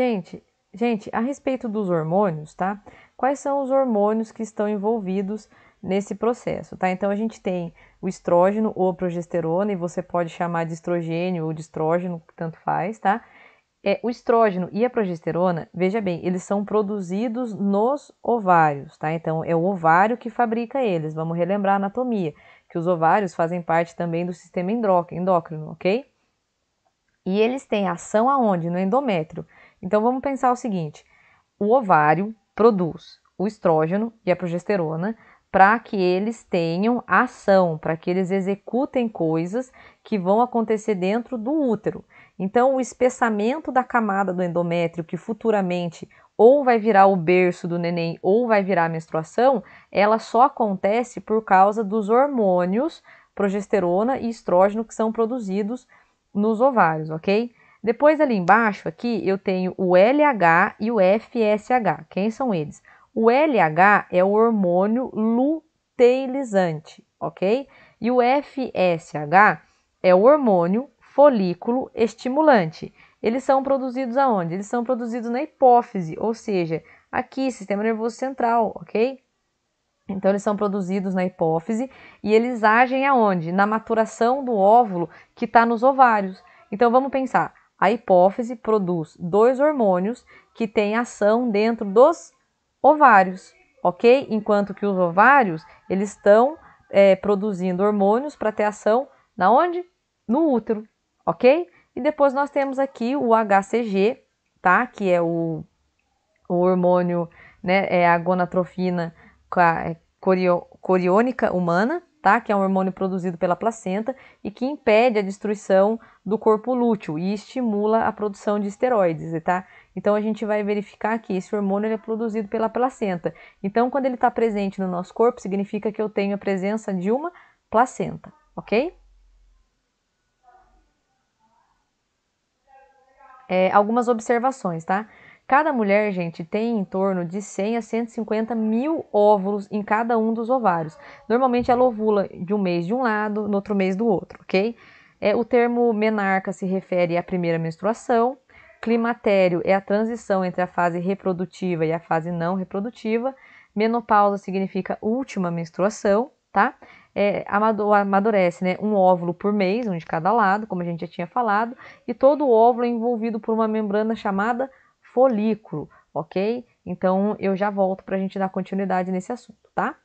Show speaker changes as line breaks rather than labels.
Gente, gente, a respeito dos hormônios, tá? Quais são os hormônios que estão envolvidos nesse processo, tá? Então a gente tem o estrógeno ou a progesterona, e você pode chamar de estrogênio ou de estrógeno, tanto faz, tá? É, o estrógeno e a progesterona, veja bem, eles são produzidos nos ovários, tá? Então é o ovário que fabrica eles. Vamos relembrar a anatomia, que os ovários fazem parte também do sistema endócrino, ok? E eles têm ação aonde? No endométrio. Então vamos pensar o seguinte: o ovário produz o estrógeno e a progesterona para que eles tenham ação, para que eles executem coisas que vão acontecer dentro do útero. Então, o espessamento da camada do endométrio, que futuramente ou vai virar o berço do neném ou vai virar a menstruação, ela só acontece por causa dos hormônios progesterona e estrógeno que são produzidos nos ovários, ok? Depois, ali embaixo, aqui, eu tenho o LH e o FSH. Quem são eles? O LH é o hormônio luteilizante, ok? E o FSH é o hormônio folículo estimulante. Eles são produzidos aonde? Eles são produzidos na hipófise, ou seja, aqui, sistema nervoso central, ok? Então, eles são produzidos na hipófise e eles agem aonde? Na maturação do óvulo que está nos ovários. Então, vamos pensar a hipófise produz dois hormônios que têm ação dentro dos ovários, ok? Enquanto que os ovários eles estão é, produzindo hormônios para ter ação na onde? No útero, ok? E depois nós temos aqui o HCG, tá? Que é o, o hormônio, né? É a gonatrofina é, coriônica humana, tá? que é um hormônio produzido pela placenta e que impede a destruição do corpo lúteo e estimula a produção de esteroides, tá? Então a gente vai verificar que esse hormônio é produzido pela placenta. Então quando ele está presente no nosso corpo, significa que eu tenho a presença de uma placenta, ok? É, algumas observações, tá? Cada mulher, gente, tem em torno de 100 a 150 mil óvulos em cada um dos ovários. Normalmente ela ovula de um mês de um lado, no outro mês do outro, ok? É, o termo menarca se refere à primeira menstruação. Climatério é a transição entre a fase reprodutiva e a fase não reprodutiva. Menopausa significa última menstruação, tá? É, amadurece né, um óvulo por mês, um de cada lado, como a gente já tinha falado, e todo o óvulo é envolvido por uma membrana chamada folículo, ok? Então eu já volto para a gente dar continuidade nesse assunto, tá?